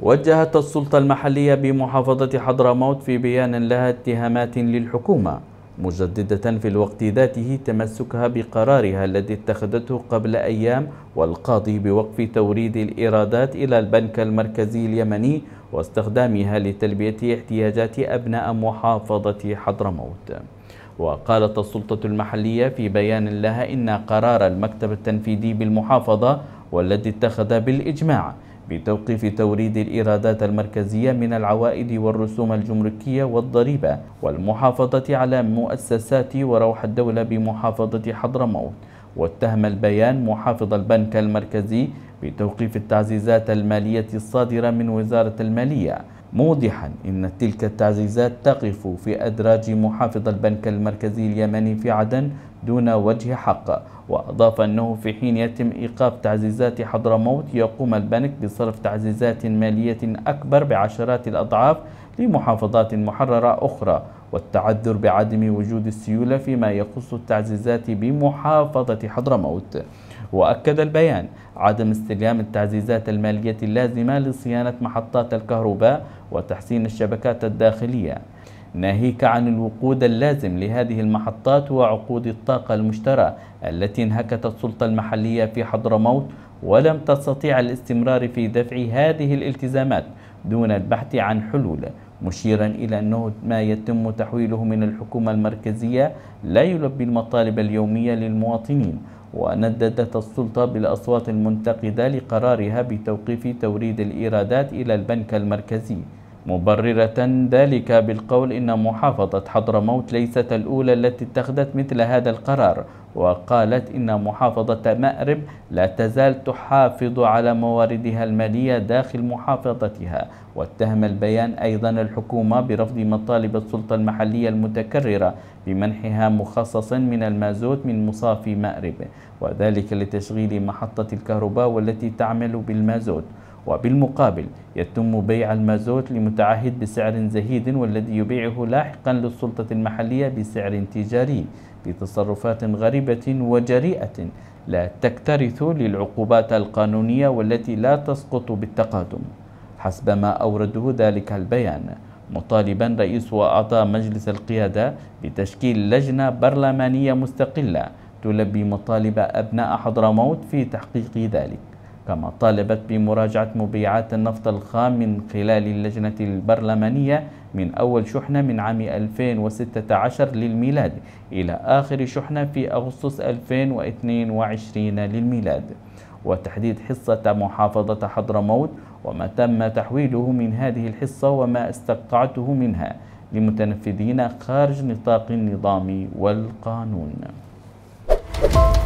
وجهت السلطة المحلية بمحافظة حضرموت في بيان لها اتهامات للحكومة مجددة في الوقت ذاته تمسكها بقرارها الذي اتخذته قبل أيام والقاضي بوقف توريد الإيرادات إلى البنك المركزي اليمني واستخدامها لتلبية احتياجات أبناء محافظة حضرموت وقالت السلطة المحلية في بيان لها إن قرار المكتب التنفيذي بالمحافظة والذي اتخذ بالإجماع بتوقيف توريد الإيرادات المركزية من العوائد والرسوم الجمركية والضريبة والمحافظة على مؤسسات وروح الدولة بمحافظة حضرموت واتهم البيان محافظ البنك المركزي بتوقيف التعزيزات المالية الصادرة من وزارة المالية موضحا أن تلك التعزيزات تقف في أدراج محافظ البنك المركزي اليمني في عدن دون وجه حق وأضاف أنه في حين يتم إيقاف تعزيزات حضرموت يقوم البنك بصرف تعزيزات مالية أكبر بعشرات الأضعاف لمحافظات محررة أخرى والتعذر بعدم وجود السيولة فيما يخص التعزيزات بمحافظة حضرموت وأكد البيان عدم استلام التعزيزات المالية اللازمة لصيانة محطات الكهرباء وتحسين الشبكات الداخلية ناهيك عن الوقود اللازم لهذه المحطات وعقود الطاقة المشترى التي انهكت السلطة المحلية في حضرموت ولم تستطيع الاستمرار في دفع هذه الالتزامات دون البحث عن حلول مشيرا إلى أنه ما يتم تحويله من الحكومة المركزية لا يلبي المطالب اليومية للمواطنين ونددت السلطة بالأصوات المنتقدة لقرارها بتوقيف توريد الإيرادات إلى البنك المركزي مبررة ذلك بالقول إن محافظة حضرموت ليست الأولى التي اتخذت مثل هذا القرار وقالت إن محافظة مأرب لا تزال تحافظ على مواردها المالية داخل محافظتها واتهم البيان أيضا الحكومة برفض مطالب السلطة المحلية المتكررة بمنحها مخصص من المازوت من مصافي مأرب وذلك لتشغيل محطة الكهرباء والتي تعمل بالمازوت وبالمقابل يتم بيع المازوت لمتعهد بسعر زهيد والذي يبيعه لاحقا للسلطة المحلية بسعر تجاري بتصرفات غريبة وجريئة لا تكترث للعقوبات القانونية والتي لا تسقط بالتقادم حسب ما أورده ذلك البيان مطالبا رئيس وأعضاء مجلس القيادة بتشكيل لجنة برلمانية مستقلة تلبي مطالب أبناء حضرموت في تحقيق ذلك كما طالبت بمراجعة مبيعات النفط الخام من خلال اللجنة البرلمانية من أول شحنة من عام 2016 للميلاد إلى آخر شحنة في أغسطس 2022 للميلاد وتحديد حصة محافظة حضرموت وما تم تحويله من هذه الحصة وما استقطعته منها لمتنفذين خارج نطاق النظام والقانون.